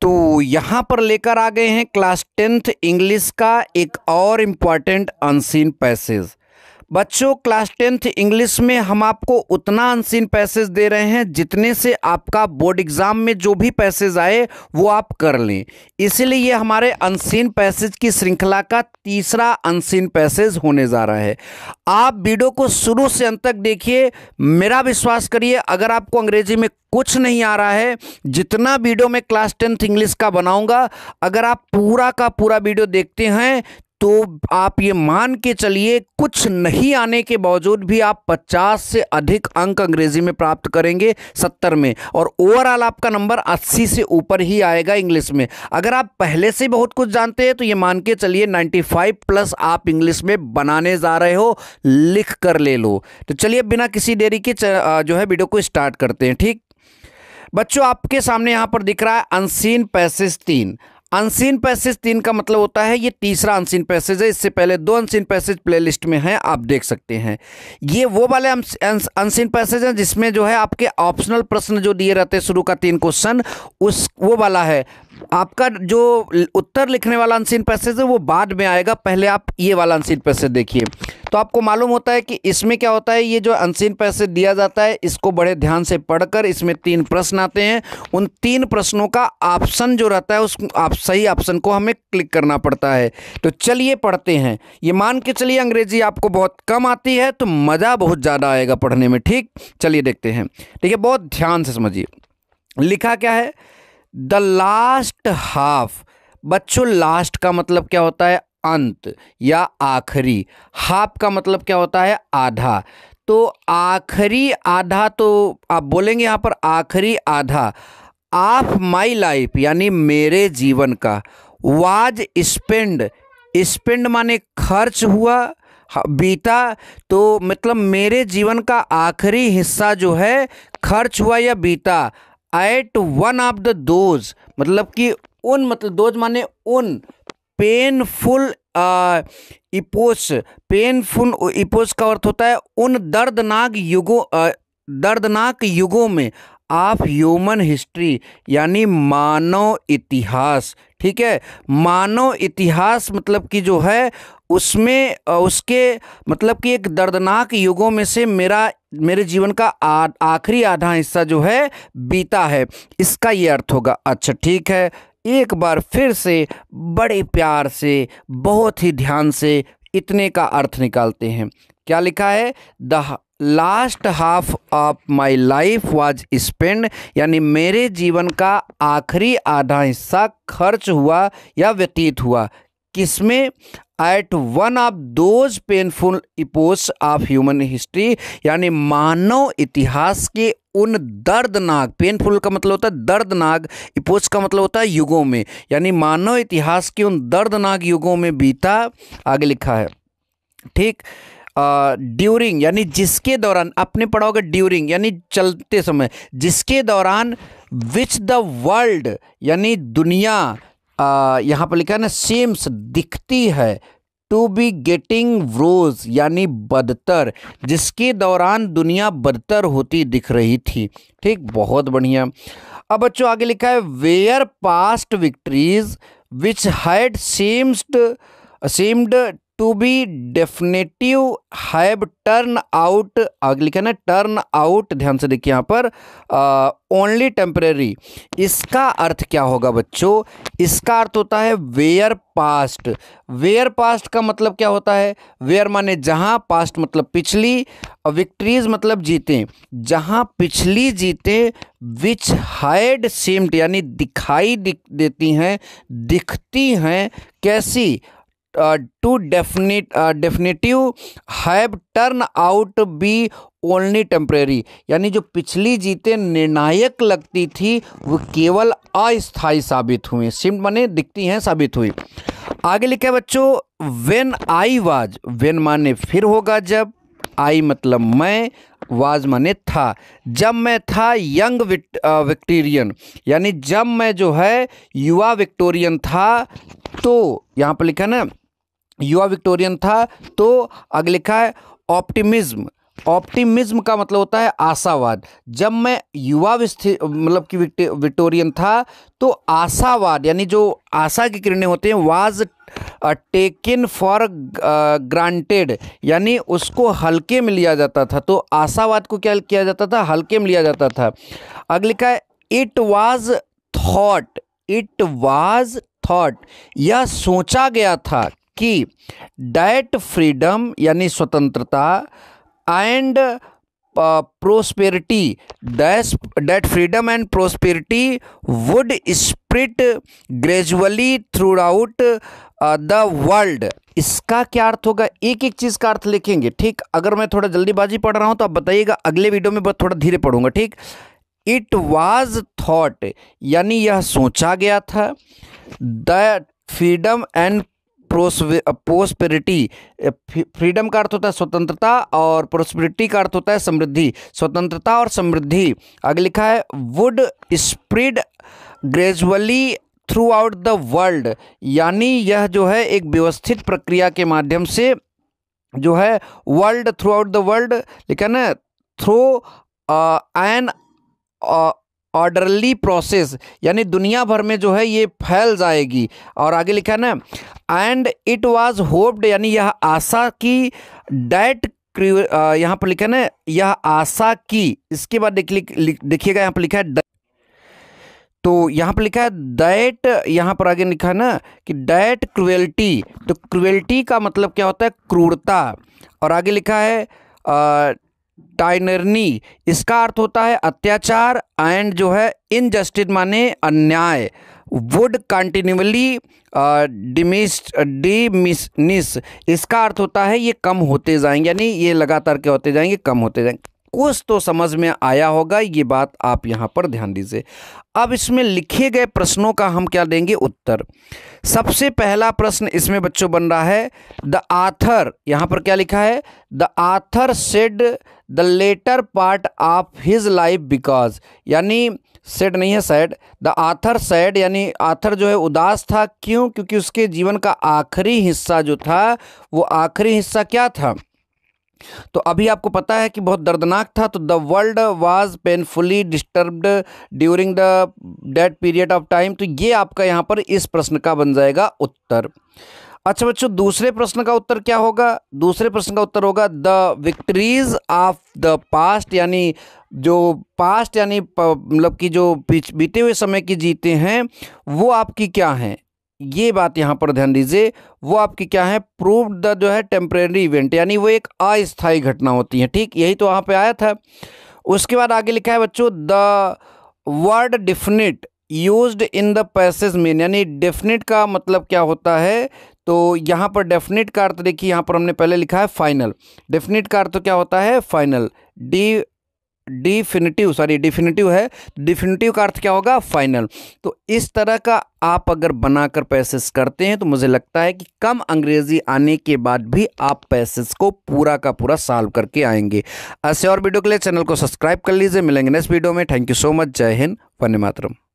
तो यहाँ पर लेकर आ गए हैं क्लास टेंथ इंग्लिश का एक और इम्पॉर्टेंट अनसीन पैसेज बच्चों क्लास टेंथ इंग्लिश में हम आपको उतना अनसीन पैसेज दे रहे हैं जितने से आपका बोर्ड एग्ज़ाम में जो भी पैसेज आए वो आप कर लें इसलिए ये हमारे अनसीन पैसेज की श्रृंखला का तीसरा अनसीन पैसेज होने जा रहा है आप वीडियो को शुरू से अंत तक देखिए मेरा विश्वास करिए अगर आपको अंग्रेजी में कुछ नहीं आ रहा है जितना वीडियो मैं क्लास टेंथ इंग्लिश का बनाऊंगा अगर आप पूरा का पूरा वीडियो देखते हैं तो आप ये मान के चलिए कुछ नहीं आने के बावजूद भी आप 50 से अधिक अंक अंग्रेजी में प्राप्त करेंगे 70 में और ओवरऑल आपका नंबर 80 से ऊपर ही आएगा इंग्लिश में अगर आप पहले से बहुत कुछ जानते हैं तो ये मान के चलिए 95 प्लस आप इंग्लिश में बनाने जा रहे हो लिख कर ले लो तो चलिए बिना किसी देरी के जो है वीडियो को स्टार्ट करते हैं ठीक बच्चों आपके सामने यहाँ पर दिख रहा है अनसीन पैसेज तीन अनसीन पैसेज तीन का मतलब होता है ये तीसरा अनसीन पैसेज है इससे पहले दो अनसीन पैसेज प्लेलिस्ट में हैं आप देख सकते हैं ये वो वाले अनसीन पैसेज हैं जिसमें जो है आपके ऑप्शनल प्रश्न जो दिए रहते हैं शुरू का तीन क्वेश्चन उस वो वाला है आपका जो उत्तर लिखने वाला अनसीन पैसेज है वो बाद में आएगा पहले आप ये वाला अनसीन पैसेज देखिए तो आपको मालूम होता है कि इसमें क्या होता है ये जो अनसीन पैसे दिया जाता है इसको बड़े ध्यान से पढ़कर इसमें तीन प्रश्न आते हैं उन तीन प्रश्नों का ऑप्शन जो रहता है उस आप सही ऑप्शन को हमें क्लिक करना पड़ता है तो चलिए पढ़ते हैं ये मान के चलिए अंग्रेजी आपको बहुत कम आती है तो मज़ा बहुत ज़्यादा आएगा पढ़ने में ठीक चलिए देखते हैं ठीक है बहुत ध्यान से समझिए लिखा क्या है द लास्ट हाफ बच्चों लास्ट का मतलब क्या होता है अंत या आखिरी हाफ का मतलब क्या होता है आधा तो आखिरी आधा तो आप बोलेंगे यहाँ पर आखिरी आधा ऑफ माई लाइफ यानी मेरे जीवन का वाज स्पेंड स्पेंड माने खर्च हुआ बीता तो मतलब मेरे जीवन का आखिरी हिस्सा जो है खर्च हुआ या बीता at one of the those मतलब कि उन मतलब दोज माने उन पेनफुल इपोस पेनफुल इपोस का अर्थ होता है उन दर्दनाक युगों दर्दनाक युगों में ऑफ ह्यूमन हिस्ट्री यानी मानव इतिहास ठीक है मानव इतिहास मतलब कि जो है उसमें उसके मतलब कि एक दर्दनाक युगों में से मेरा मेरे जीवन का आखिरी आधा हिस्सा जो है बीता है इसका ये अर्थ होगा अच्छा ठीक है एक बार फिर से बड़े प्यार से बहुत ही ध्यान से इतने का अर्थ निकालते हैं क्या लिखा है the last half of my life was spend यानी मेरे जीवन का आखिरी आधा हिस्सा खर्च हुआ या व्यतीत हुआ किसमें at one of those painful epochs of human history यानी मानव इतिहास के उन दर्दनाक पेनफुल का मतलब होता है दर्दनाक इपोज का मतलब होता है युगों में यानी मानव इतिहास के उन दर्दनाक युगों में बीता आगे लिखा है ठीक ड्यूरिंग यानी जिसके दौरान अपने पढ़ाओगे ड्यूरिंग यानी चलते समय जिसके दौरान विच द वर्ल्ड यानी दुनिया यहाँ पर लिखा है ना सेम्स दिखती है टू बी गेटिंग व्रोज यानी बदतर जिसके दौरान दुनिया बदतर होती दिख रही थी ठीक बहुत बढ़िया अब बच्चों आगे लिखा है where past victories which had seemed seemed to be definitive have turn out आगे लिखा ना टर्न आउट ध्यान से देखिए यहाँ पर ओनली टेम्परेरी इसका अर्थ क्या होगा बच्चों इसका अर्थ होता है वेयर पास्ट वेयर पास्ट का मतलब क्या होता है वेयर माने जहाँ पास्ट मतलब पिछली विक्ट्रीज मतलब जीते जहाँ पिछली जीते विच हाइड सीम्ड यानी दिखाई दिख देती हैं दिखती हैं कैसी to definite definitive have turn out be only temporary यानी जो पिछली जीतें निर्णायक लगती थी वो केवल अस्थाई साबित हुई सिम्ट माने दिखती हैं साबित हुई आगे लिखे बच्चों वेन आई वाज वेन माने फिर होगा जब आई मतलब मैं वाज माने था जब मैं था यंग विक्टोरियन uh, यानी जब मैं जो है युवा विक्टोरियन था तो यहाँ पर लिखा ना युवा विक्टोरियन था तो आगे लिखा है ऑप्टिमिज्म ऑप्टिमिज्म का मतलब होता है आशावाद जब मैं युवा मतलब कि विक्टोरियन था तो आशावाद यानी जो आशा की किरणें होते हैं वाज टेकिन फॉर ग्रांटेड यानी उसको हल्के में लिया जाता था तो आशावाद को क्या किया जाता था हल्के में लिया जाता था अगले का it was thought it was thought यह सोचा गया था कि डाइट फ्रीडम यानी स्वतंत्रता and prosperity dash that freedom and prosperity would spread gradually throughout the world इसका क्या अर्थ होगा एक एक चीज़ का अर्थ लिखेंगे ठीक अगर मैं थोड़ा जल्दीबाजी पढ़ रहा हूँ तो आप बताइएगा अगले वीडियो में थोड़ा धीरे पढ़ूंगा ठीक इट वॉज थॉट यानी यह सोचा गया था the freedom and prosperity freedom का अर्थ होता है स्वतंत्रता और प्रोस्पेरिटी का अर्थ होता है समृद्धि स्वतंत्रता और समृद्धि आगे लिखा है would spread gradually throughout the world यानी यह जो है एक व्यवस्थित प्रक्रिया के माध्यम से जो है world throughout the world लिखा ना थ्रू एन ऑर्डरली प्रोसेस यानी दुनिया भर में जो है ये फैल जाएगी और आगे लिखा है ना एंड इट वाज होप्ड यानी यह आशा की डैट यहाँ पर लिखा है ना यह आशा की इसके बाद देखिएगा यहाँ पर लिखा है तो यहाँ पर लिखा है दैट यहाँ पर आगे लिखा है ना कि डैट क्रुएल्टी तो क्रुएल्टी का मतलब क्या होता है क्रूरता और आगे लिखा है टाइनरनी इसका अर्थ होता है अत्याचार एंड जो है इनजस्टिस माने अन्याय वुड कंटिन्यूअली डिमिसनिस इसका अर्थ होता है ये कम होते जाएंगे यानी ये लगातार क्या होते जाएंगे कम होते जाएंगे कुछ तो समझ में आया होगा ये बात आप यहाँ पर ध्यान दीजिए अब इसमें लिखे गए प्रश्नों का हम क्या देंगे उत्तर सबसे पहला प्रश्न इसमें बच्चों बन रहा है द आथर यहाँ पर क्या लिखा है the author said the latter part of his life because यानी सेड नहीं है सैड द आथर सैड यानी आथर जो है उदास था क्यों क्योंकि उसके जीवन का आखिरी हिस्सा जो था वो आखिरी हिस्सा क्या था तो अभी आपको पता है कि बहुत दर्दनाक था तो the world was painfully disturbed during the that period of time तो ये आपका यहाँ पर इस प्रश्न का बन जाएगा उत्तर अच्छा बच्चों दूसरे प्रश्न का उत्तर क्या होगा दूसरे प्रश्न का उत्तर होगा the victories of the past यानी जो पास्ट यानी मतलब कि जो बीते हुए समय की जीते हैं वो आपकी क्या हैं ये बात यहाँ पर ध्यान दीजिए वो आपकी क्या है प्रूव द जो है टेम्परेरी इवेंट यानी वो एक अस्थायी घटना होती है ठीक यही तो वहाँ पे आया था उसके बाद आगे लिखा है बच्चों the word definite used in the passage mean यानी डेफिनेट का मतलब क्या होता है तो यहाँ पर डेफिनेट का अर्थ देखिए यहाँ पर हमने पहले लिखा है फाइनल डेफिनेट का अर्थ क्या होता है final the definitive sorry definitive है डिफिनिटिव का अर्थ क्या होगा फाइनल तो इस तरह का आप अगर बनाकर पैसेज करते हैं तो मुझे लगता है कि कम अंग्रेजी आने के बाद भी आप पैसेज को पूरा का पूरा सॉल्व करके आएंगे ऐसे और वीडियो के लिए चैनल को सब्सक्राइब कर लीजिए मिलेंगे नेक्स्ट वीडियो में thank you so much Jai Hind one Mataram